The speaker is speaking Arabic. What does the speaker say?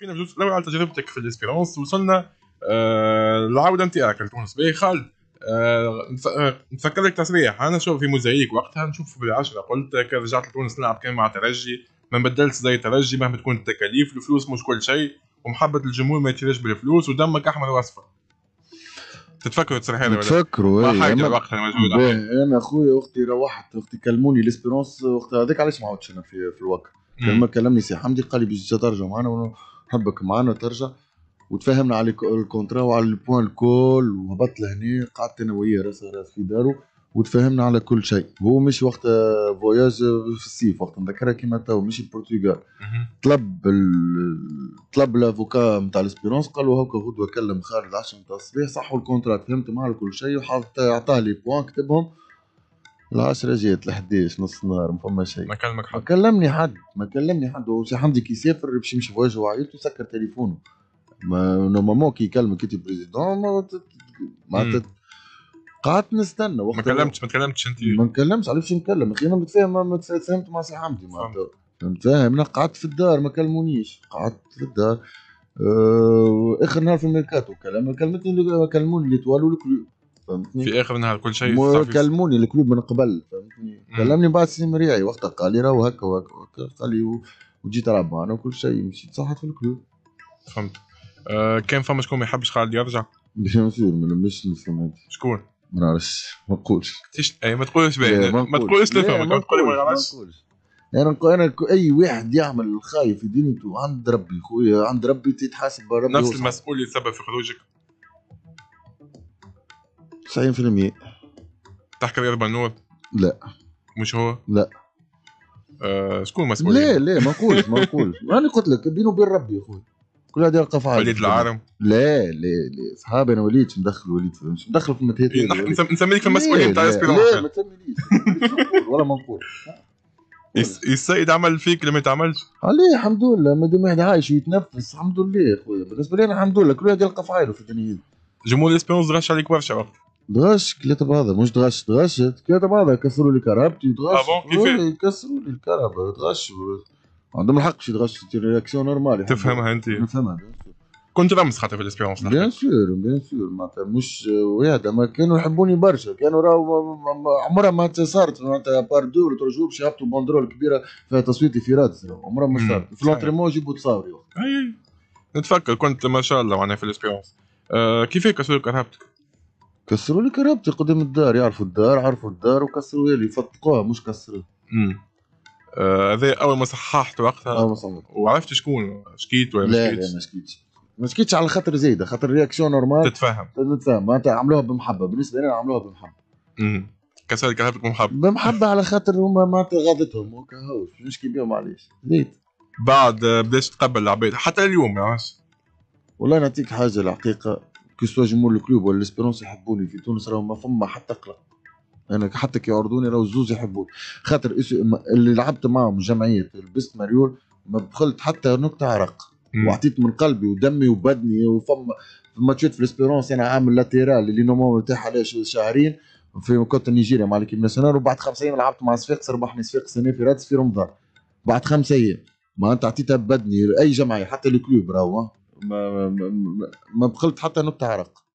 كنا بجوز لو على تجربتك في الاسبيرونس وصلنا آه العوده نتاعك لتونس باهي خالد آه، آه، نفكر لك تصريح انا شوف في موزايك وقتها نشوف بالعشره قلت رجعت لتونس نلعب كان مع ترجي ما بدلت زي ترجي مهما تكون التكاليف الفلوس مش كل شيء ومحبه الجمهور ما يتشريش بالفلوس ودمك احمر واصفر تتفكروا التصريح هذا تفكروا إيه، ما حاجه وقتها موجوده إيه، انا اخويا اختي روحت اختي كلموني ليسبيرونس وقتها هذاك علاش ما عاودتش انا في, في الوقت لما كلمني سي حمدي قال لي باش ترجع معنا حبك معنا ترجع وتفهمنا على الكونترا وعلى البوان الكل وهبط لهنا قعدت انا وياه راس راس في دارو وتفهمنا على كل شيء هو مش وقت فواياج آه، في الصيف وقت نذكرها كيما تو مش البرتغال طلب طلب الافوكا نتاع الاسبيرونس قال له هاكا غدوه كلم خالد 10 نتاع الصباح صحوا الكونترا فهمت معاه كل شيء وحط عطاه لي بوان كتبهم العشرة جات ل نص النهار ما فما شيء ما كلمك حد ما كلمني حد ما كلمني حد وسي حمدي كي يسافر باش يمشي في وجهه وعائلته سكر تليفونه ما نورمالمون كي يكلمك انت بريزيدون ما معناتها قعدت نستنى ما كلمتش ما كلمتش انت ما نكلمش علاش نكلم اخي انا متفاهم ما تفاهمت مع سي حمدي معناتها متفاهم انا قعدت في الدار ما كلمونيش قعدت في الدار آه، اخر نهار في الميركاتو كلام كلمتني كلموني ليتوال والكلوب فهمتني في اخر النهار كل شيء كلموني الكلوب من قبل فهمتني كلمني بعد سي مريعي وقتها قال لي راهو هكا وهكا وهكا قال لي وجيت راه معنا وكل شيء مشيت صحت في الكلوب فهمت آه كان فما شكون ما يحبش خالد يرجع؟ بيان سور ما نلمش الفمات شكون؟ ما نعرفش ما نقولش اي إيه، ما تقولش باهي إيه، إيه، ما تقولش لا ما تقولش انا نقول انا اي واحد يعمل الخايف في دينته عند ربي خويا عند ربي تتحاسب ربي نفس المسؤول اللي سبب في خروجك 90% تحكي رياض بنور؟ لا مش هو؟ لا آه شكون مسؤول؟ لا لا ما نقولش ما نقولش انا قلت لك بينه وبين ربي يا خويا كل واحد يلقى في وليد العارم لا لا لا صحابي انا وليد ندخل وليد مش ندخل في المتهيئة إيه، نسميك المسؤولين تاع اسبيرون لا ما تسميليش ولا ما نقول السيد عمل فيك لما تعملش عليه الحمد لله ما دام واحد عايش يتنفس الحمد لله يا خويا بالنسبه لي انا الحمد لله كل واحد يلقى في في الدنيا جمهور الاسبيرونس رش عليك برشا وقت دراستك كليت بعضا مش دراست دراست كليت بعضا كسروا لي كرهبتي دراست كسروا لي الكرهبه دراست عندهم الحق شي دراست رياكسيون نورمال تفهمها انت نفهمها كنت غمس خاطر في الاسبيرونس بيان سور بيان سور معناتها مش وهذا ما كانوا يحبوني برشا كانوا راهو عمرها ما صارت معناتها بار دو ولا جور باش يهبطوا بوندرول كبيره فيها تصويتي في رادس عمرها ما صارت في لونتريمون جيبوا تصاوري اي نتفكر كنت ما شاء الله معناها في الاسبيرونس كيفاش كسروا كرهبتك؟ كسروا لي كرامتي قدام الدار يعرفوا الدار عرفوا الدار وكسروا لي فتقوها مش كسروها امم آه، هذا آه اول ما صححت وقتها اول ما صححت وعرفت شكون شكيت ولا لا شكيت. لا ما شكيتش ما شكيتش على خاطر زايده خاطر رياكسيون نورمال تتفهم تتفهم معناتها عملوها بمحبه بالنسبه لي عملوها بمحبه امم كسرت كهربتك بمحبه بمحبه على خاطر هما معناتها غاضتهم وكهوش نشكي بيهم علاش زيد بعد آه، بداش تقبل العباد حتى اليوم ما عادش والله نعطيك حاجه الحقيقه كي سوا جمهور الكلوب ولا ليسبيرونس يحبوني في تونس راهو ما فما حتى قلق انا حتى كي اردني راهو الزوز يحبوني خاطر اللي لعبت معهم جمعيه لبست مريول ما دخلت حتى نقطة عرق وعطيت من قلبي ودمي وبدني وفما ماتشات في ليسبيرونس انا عامل لاتيرال اللي نورمال نتاعها عليه شهرين في كوت نيجيريا مع ليكيب ناسيونال وبعد خمس ايام لعبت مع صفاقس ربحني صفاقس هنا في رادس في رمضان بعد خمس ايام ما انت عطيتها بدني اي جمعيه حتى الكلوب راهو ما, ما, ما بخلت حتى نبتة عرق